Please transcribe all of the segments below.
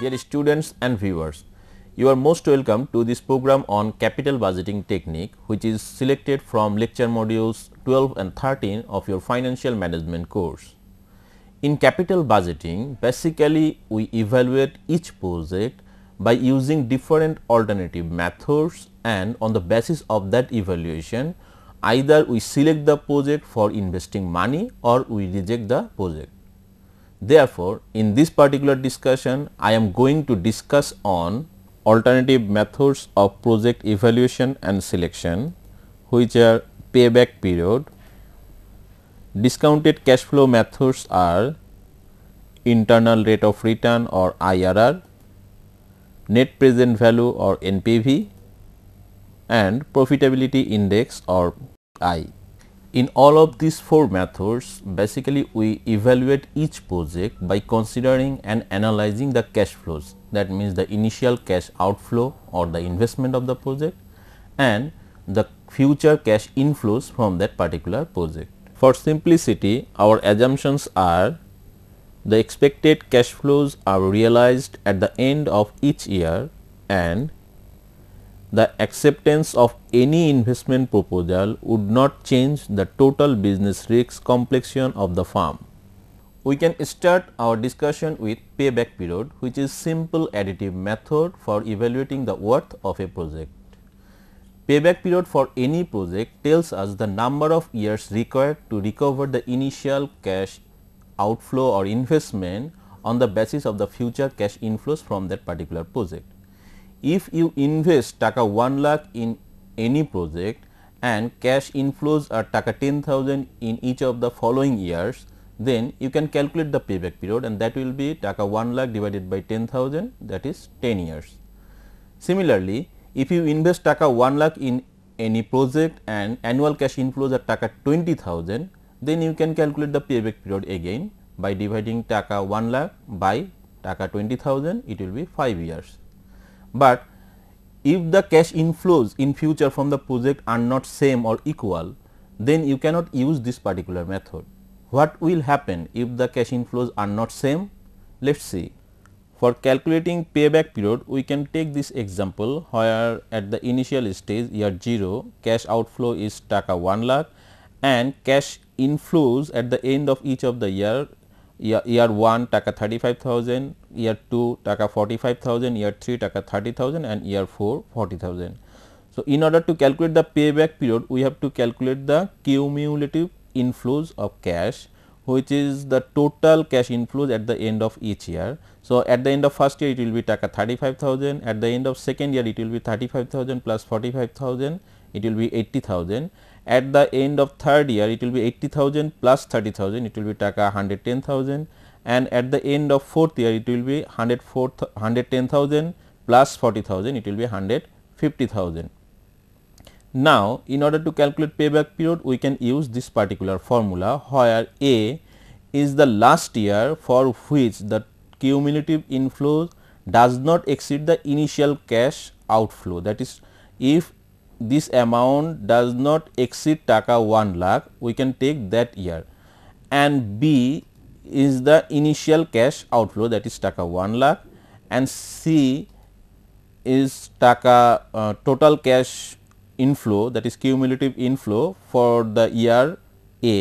Dear students and viewers, you are most welcome to this program on capital budgeting technique which is selected from lecture modules 12 and 13 of your financial management course. In capital budgeting, basically we evaluate each project by using different alternative methods and on the basis of that evaluation either we select the project for investing money or we reject the project. Therefore, in this particular discussion I am going to discuss on alternative methods of project evaluation and selection which are payback period. Discounted cash flow methods are internal rate of return or IRR, net present value or NPV and profitability index or I. In all of these four methods, basically we evaluate each project by considering and analyzing the cash flows that means the initial cash outflow or the investment of the project and the future cash inflows from that particular project. For simplicity, our assumptions are the expected cash flows are realized at the end of each year and the acceptance of any investment proposal would not change the total business risk complexion of the firm. We can start our discussion with payback period which is simple additive method for evaluating the worth of a project. Payback period for any project tells us the number of years required to recover the initial cash outflow or investment on the basis of the future cash inflows from that particular project if you invest taka 1 lakh in any project and cash inflows are taka 10,000 in each of the following years, then you can calculate the payback period and that will be taka 1 lakh divided by 10,000 that is 10 years. Similarly, if you invest taka 1 lakh in any project and annual cash inflows are taka 20,000, then you can calculate the payback period again by dividing taka 1 lakh by taka 20,000 it will be 5 years but if the cash inflows in future from the project are not same or equal, then you cannot use this particular method. What will happen if the cash inflows are not same? Let us see. For calculating payback period, we can take this example where at the initial stage year 0, cash outflow is taka 1 lakh and cash inflows at the end of each of the year year, year 1 taka 35000 year 2 taka 45000 year 3 taka 30000 and year 4 40000 so in order to calculate the payback period we have to calculate the cumulative inflows of cash which is the total cash inflows at the end of each year. So, at the end of first year it will be taka 35000 at the end of second year it will be 35000 plus 45000 it will be 80000 at the end of third year it will be 80,000 plus 30,000 it will be taka 110,000 and at the end of fourth year it will be 110,000 plus 40,000 it will be 150,000. Now, in order to calculate payback period we can use this particular formula where A is the last year for which the cumulative inflows does not exceed the initial cash outflow that is if this amount does not exceed taka 1 lakh we can take that year and B is the initial cash outflow that is taka 1 lakh and C is taka uh, total cash inflow that is cumulative inflow for the year A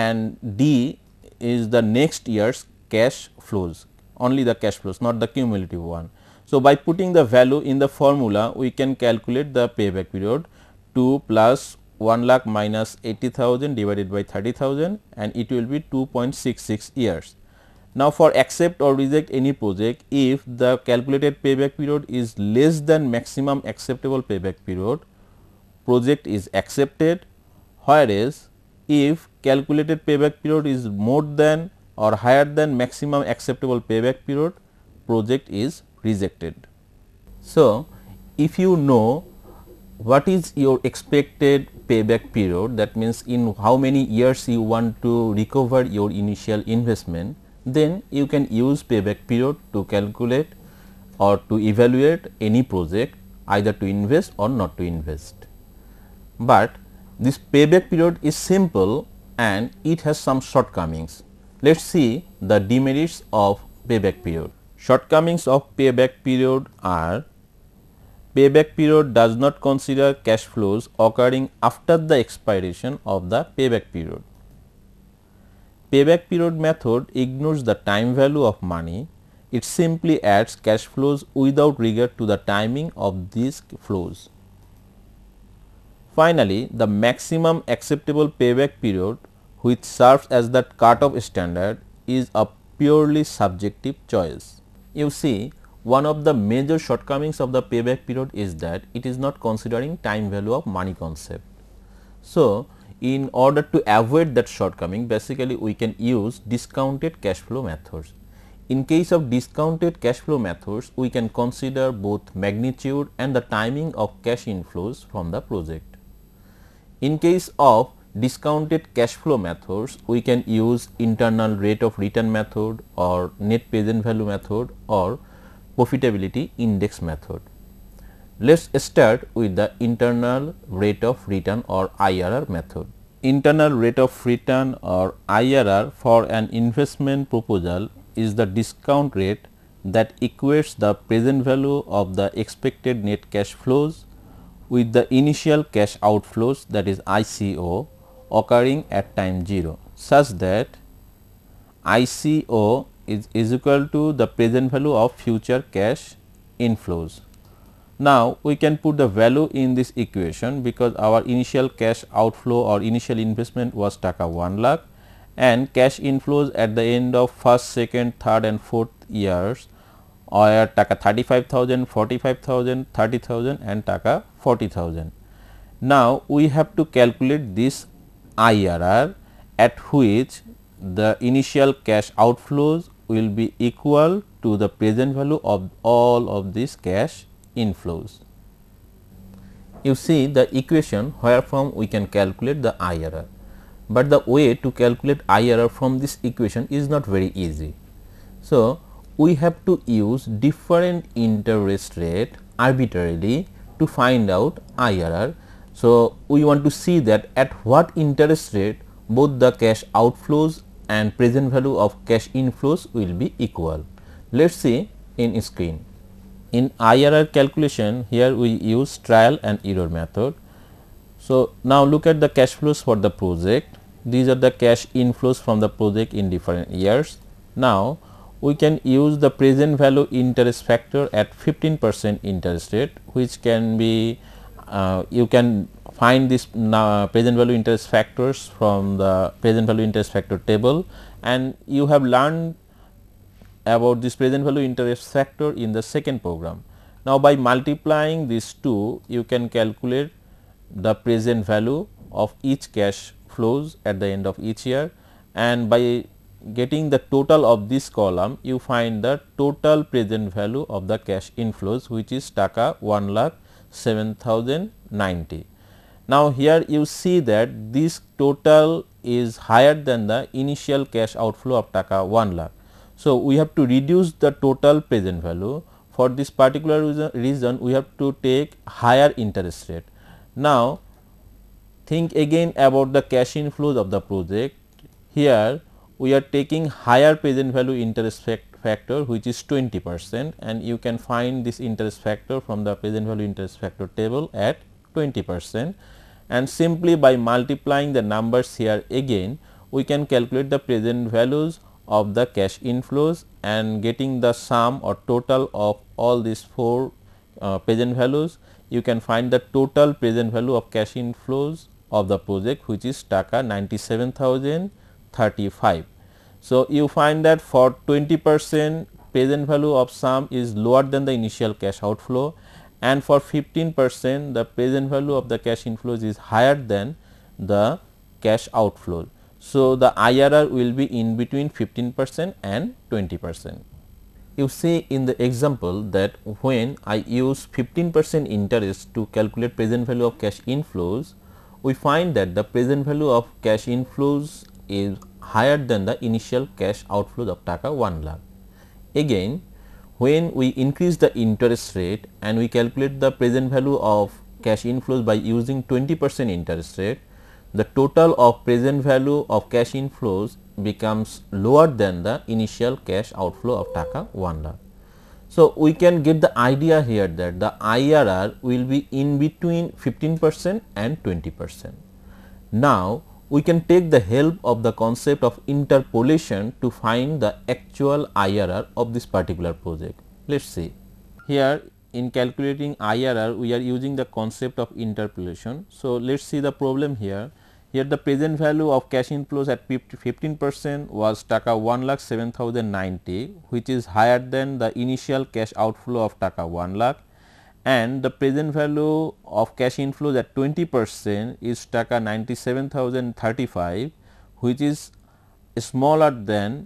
and D is the next year's cash flows only the cash flows not the cumulative one so, by putting the value in the formula, we can calculate the payback period 2 plus 1 lakh minus 80,000 divided by 30,000 and it will be 2.66 years. Now, for accept or reject any project, if the calculated payback period is less than maximum acceptable payback period, project is accepted, whereas if calculated payback period is more than or higher than maximum acceptable payback period, project is rejected. So, if you know what is your expected payback period that means in how many years you want to recover your initial investment then you can use payback period to calculate or to evaluate any project either to invest or not to invest. But this payback period is simple and it has some shortcomings. Let us see the demerits of payback period. Shortcomings of payback period are payback period does not consider cash flows occurring after the expiration of the payback period. Payback period method ignores the time value of money. It simply adds cash flows without regard to the timing of these flows. Finally, the maximum acceptable payback period which serves as the cutoff standard is a purely subjective choice you see one of the major shortcomings of the payback period is that it is not considering time value of money concept. So, in order to avoid that shortcoming basically we can use discounted cash flow methods. In case of discounted cash flow methods, we can consider both magnitude and the timing of cash inflows from the project. In case of discounted cash flow methods we can use internal rate of return method or net present value method or profitability index method. Let us start with the internal rate of return or IRR method. Internal rate of return or IRR for an investment proposal is the discount rate that equates the present value of the expected net cash flows with the initial cash outflows that is ICO occurring at time 0 such that ICO is, is equal to the present value of future cash inflows. Now, we can put the value in this equation because our initial cash outflow or initial investment was taka 1 lakh and cash inflows at the end of first, second, third and fourth years are taka 35,000, 45,000, 30,000 and taka 40,000. Now, we have to calculate this IRR at which the initial cash outflows will be equal to the present value of all of these cash inflows. You see the equation where from we can calculate the IRR, but the way to calculate IRR from this equation is not very easy. So, we have to use different interest rate arbitrarily to find out IRR so, we want to see that at what interest rate both the cash outflows and present value of cash inflows will be equal. Let us see in screen. In IRR calculation here we use trial and error method. So, now look at the cash flows for the project. These are the cash inflows from the project in different years. Now, we can use the present value interest factor at 15 percent interest rate which can be uh, you can find this uh, present value interest factors from the present value interest factor table and you have learned about this present value interest factor in the second program. Now, by multiplying these two you can calculate the present value of each cash flows at the end of each year and by getting the total of this column you find the total present value of the cash inflows which is taka 1 lakh 7090. Now, here you see that this total is higher than the initial cash outflow of Taka 1 lakh. So, we have to reduce the total present value for this particular reason, reason we have to take higher interest rate. Now, think again about the cash inflows of the project. Here we are taking higher present value interest rate factor which is 20 percent and you can find this interest factor from the present value interest factor table at 20 percent and simply by multiplying the numbers here again we can calculate the present values of the cash inflows and getting the sum or total of all these four uh, present values you can find the total present value of cash inflows of the project which is Taka 97035 so, you find that for 20 percent present value of sum is lower than the initial cash outflow and for 15 percent the present value of the cash inflows is higher than the cash outflow. So, the IRR will be in between 15 percent and 20 percent. You see in the example that when I use 15 percent interest to calculate present value of cash inflows, we find that the present value of cash inflows is higher than the initial cash outflow of Taka 1 lakh. Again, when we increase the interest rate and we calculate the present value of cash inflows by using 20 percent interest rate, the total of present value of cash inflows becomes lower than the initial cash outflow of Taka 1 lakh. So, we can get the idea here that the IRR will be in between 15 percent and 20 percent. Now, we can take the help of the concept of interpolation to find the actual IRR of this particular project. Let us see. here in calculating IRR we are using the concept of interpolation. So, let us see the problem here. Here the present value of cash inflows at 15 percent was taka 1 lakh 7090 which is higher than the initial cash outflow of taka 1 lakh and the present value of cash inflows at 20 percent is Taka 97,035 which is smaller than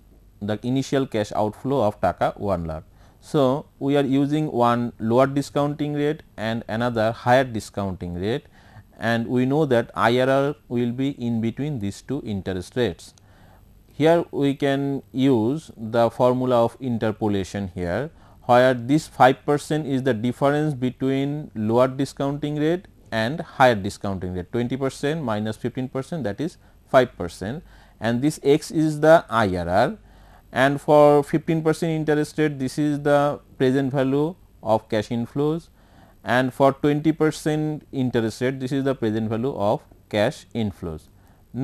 the initial cash outflow of Taka 1 lakh. So, we are using one lower discounting rate and another higher discounting rate and we know that IRR will be in between these two interest rates. Here we can use the formula of interpolation here where this 5 percent is the difference between lower discounting rate and higher discounting rate 20 percent minus 15 percent that is 5 percent and this x is the IRR and for 15 percent interest rate this is the present value of cash inflows and for 20 percent interest rate this is the present value of cash inflows.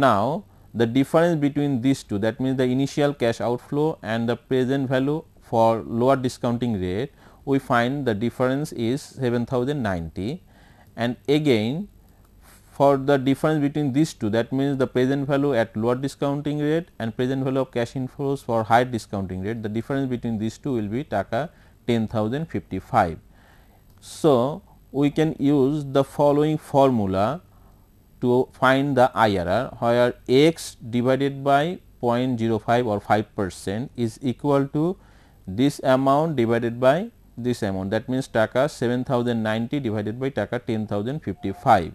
Now, the difference between these two that means the initial cash outflow and the present value for lower discounting rate we find the difference is 7090 and again for the difference between these two that means the present value at lower discounting rate and present value of cash inflows for higher discounting rate the difference between these two will be Taka 10055. So, we can use the following formula to find the IRR where x divided by 0.05 or 5 percent is equal to this amount divided by this amount that means Taka 7090 divided by Taka 10055.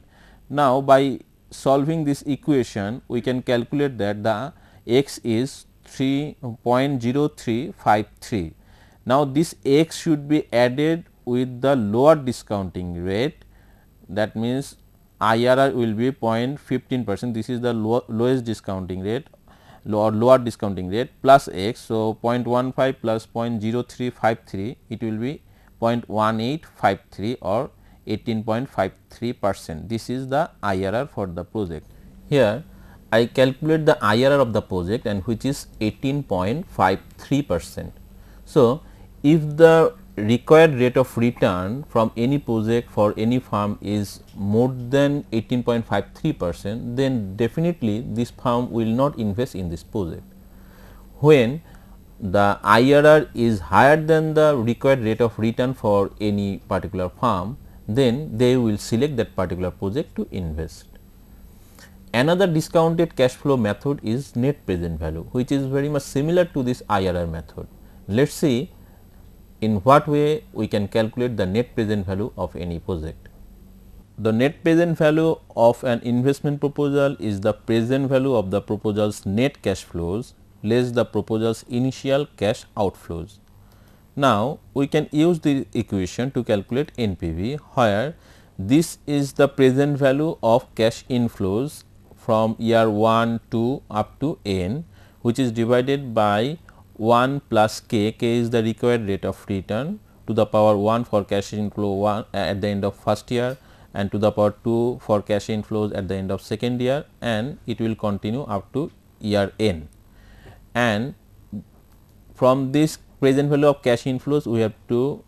Now, by solving this equation we can calculate that the x is 3.0353. Now, this x should be added with the lower discounting rate that means IRR will be 0.15 percent this is the low, lowest discounting rate or lower discounting rate plus x. So, 0.15 plus 0.0353 it will be 0.1853 or 18.53 percent. This is the IRR for the project. Here I calculate the IRR of the project and which is 18.53 percent. So, if the required rate of return from any project for any firm is more than 18.53 percent, then definitely this firm will not invest in this project. When the IRR is higher than the required rate of return for any particular firm, then they will select that particular project to invest. Another discounted cash flow method is net present value, which is very much similar to this IRR method. Let us see in what way we can calculate the net present value of any project. The net present value of an investment proposal is the present value of the proposal's net cash flows less the proposal's initial cash outflows. Now, we can use the equation to calculate NPV where this is the present value of cash inflows from year 1 to up to n which is divided by 1 plus k, k is the required rate of return to the power 1 for cash inflow 1 at the end of first year and to the power 2 for cash inflows at the end of second year and it will continue up to year n. And from this present value of cash inflows we have to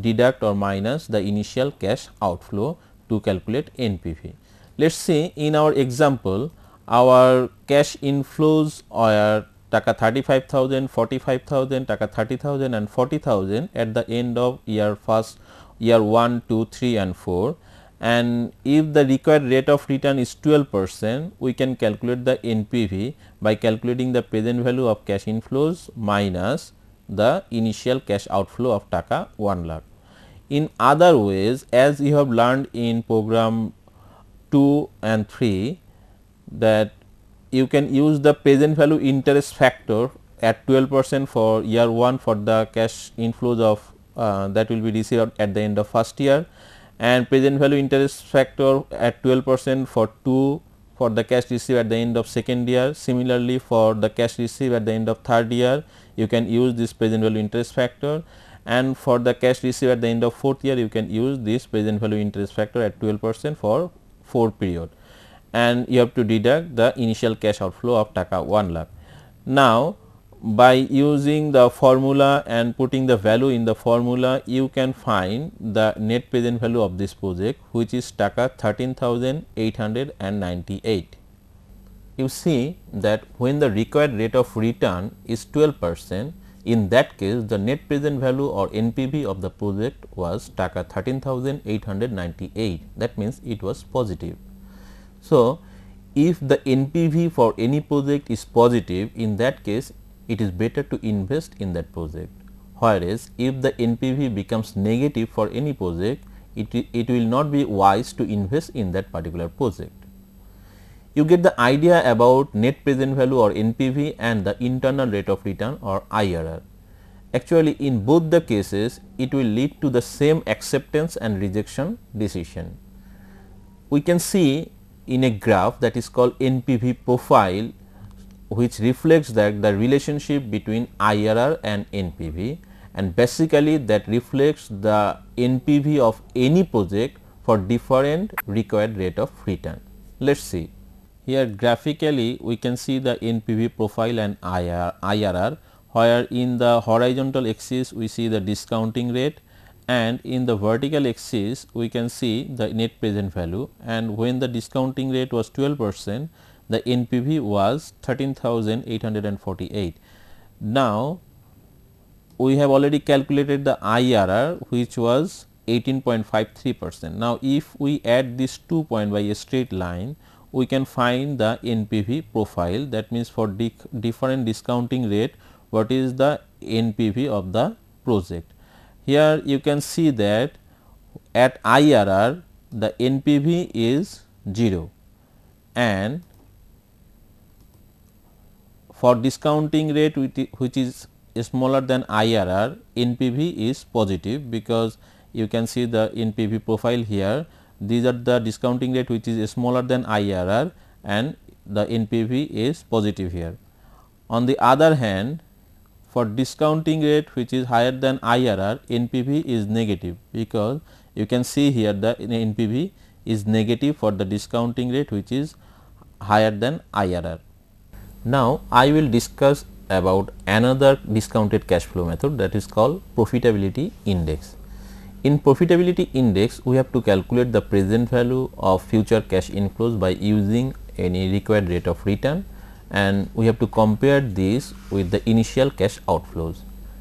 deduct or minus the initial cash outflow to calculate NPV. Let us see in our example our cash inflows are taka thirty five thousand forty five thousand taka thirty thousand and forty thousand at the end of year first year one two three and four and if the required rate of return is 12 percent we can calculate the NPV by calculating the present value of cash inflows minus the initial cash outflow of taka 1 lakh. In other ways as you have learned in program 2 and 3 that you can use the present value interest factor at 12 percent for year 1 for the cash inflows of uh, that will be received at the end of first year and present value interest factor at 12 percent for 2 for the cash received at the end of second year. Similarly, for the cash received at the end of third year, you can use this present value interest factor and for the cash received at the end of fourth year, you can use this present value interest factor at 12 percent for 4 period and you have to deduct the initial cash outflow of taka 1 lakh. Now, by using the formula and putting the value in the formula you can find the net present value of this project which is taka 13898 you see that when the required rate of return is 12 percent in that case the net present value or npv of the project was taka 13898 that means it was positive so, if the NPV for any project is positive in that case it is better to invest in that project. Whereas, if the NPV becomes negative for any project it, it will not be wise to invest in that particular project. You get the idea about net present value or NPV and the internal rate of return or IRR. Actually in both the cases it will lead to the same acceptance and rejection decision. We can see in a graph that is called NPV profile which reflects that the relationship between IRR and NPV and basically that reflects the NPV of any project for different required rate of return. Let us see. Here graphically we can see the NPV profile and IRR, IRR where in the horizontal axis we see the discounting rate and in the vertical axis we can see the net present value and when the discounting rate was 12 percent the NPV was 13,848. Now, we have already calculated the IRR which was 18.53 percent. Now, if we add this 2 point by a straight line we can find the NPV profile that means for different discounting rate what is the NPV of the project here you can see that at IRR the NPV is 0 and for discounting rate which is smaller than IRR NPV is positive because you can see the NPV profile here these are the discounting rate which is smaller than IRR and the NPV is positive here. On the other hand for discounting rate which is higher than IRR NPV is negative because you can see here the NPV is negative for the discounting rate which is higher than IRR. Now, I will discuss about another discounted cash flow method that is called profitability index. In profitability index, we have to calculate the present value of future cash inflows by using any required rate of return and we have to compare these with the initial cash outflows.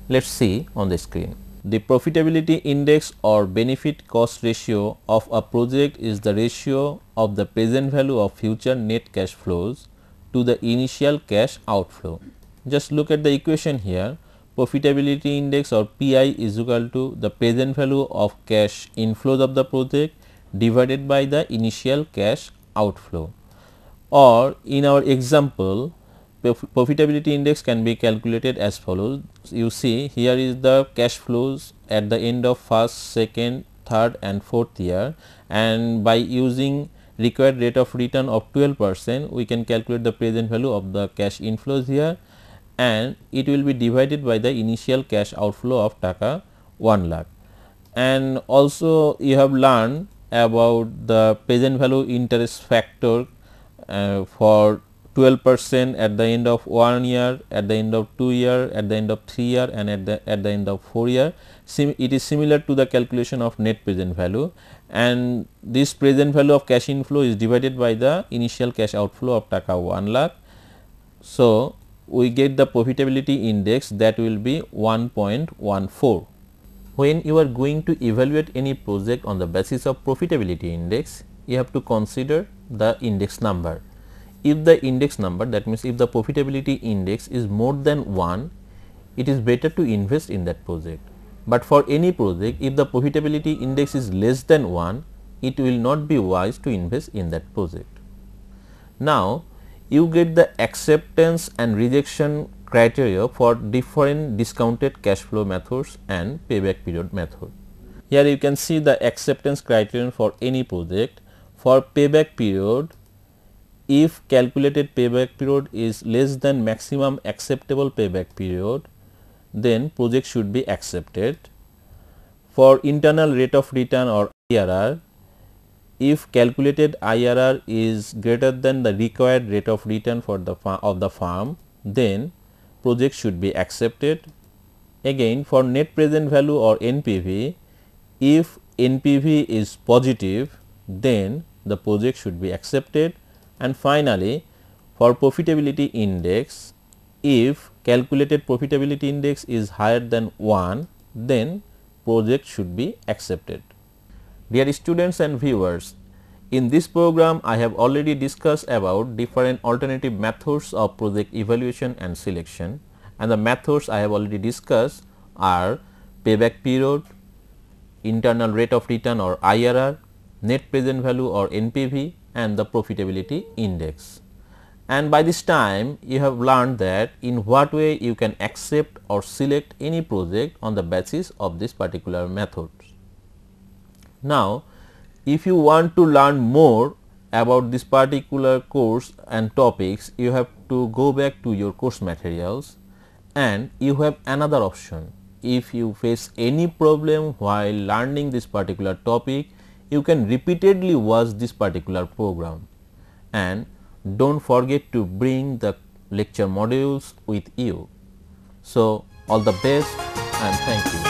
Let us see on the screen. The profitability index or benefit cost ratio of a project is the ratio of the present value of future net cash flows to the initial cash outflow. Just look at the equation here profitability index or PI is equal to the present value of cash inflows of the project divided by the initial cash outflow or in our example profitability index can be calculated as follows. You see here is the cash flows at the end of first, second, third and fourth year and by using required rate of return of 12 percent we can calculate the present value of the cash inflows here and it will be divided by the initial cash outflow of Taka 1 lakh. And also you have learned about the present value interest factor uh, for 12 percent at the end of one year, at the end of two year, at the end of three year and at the, at the end of four year. Sim it is similar to the calculation of net present value and this present value of cash inflow is divided by the initial cash outflow of taka 1 lakh. So, we get the profitability index that will be 1.14. When you are going to evaluate any project on the basis of profitability index, you have to consider the index number. If the index number that means, if the profitability index is more than 1, it is better to invest in that project. But for any project, if the profitability index is less than 1, it will not be wise to invest in that project. Now, you get the acceptance and rejection criteria for different discounted cash flow methods and payback period method. Here you can see the acceptance criterion for any project for payback period if calculated payback period is less than maximum acceptable payback period then project should be accepted. For internal rate of return or IRR if calculated IRR is greater than the required rate of return for the of the firm then project should be accepted. Again for net present value or NPV if NPV is positive then the project should be accepted and finally, for profitability index if calculated profitability index is higher than 1 then project should be accepted. Dear students and viewers, in this program I have already discussed about different alternative methods of project evaluation and selection and the methods I have already discussed are payback period, internal rate of return or IRR, net present value or NPV and the profitability index. And by this time you have learned that in what way you can accept or select any project on the basis of this particular method. Now, if you want to learn more about this particular course and topics you have to go back to your course materials and you have another option if you face any problem while learning this particular topic you can repeatedly watch this particular program and do not forget to bring the lecture modules with you. So, all the best and thank you.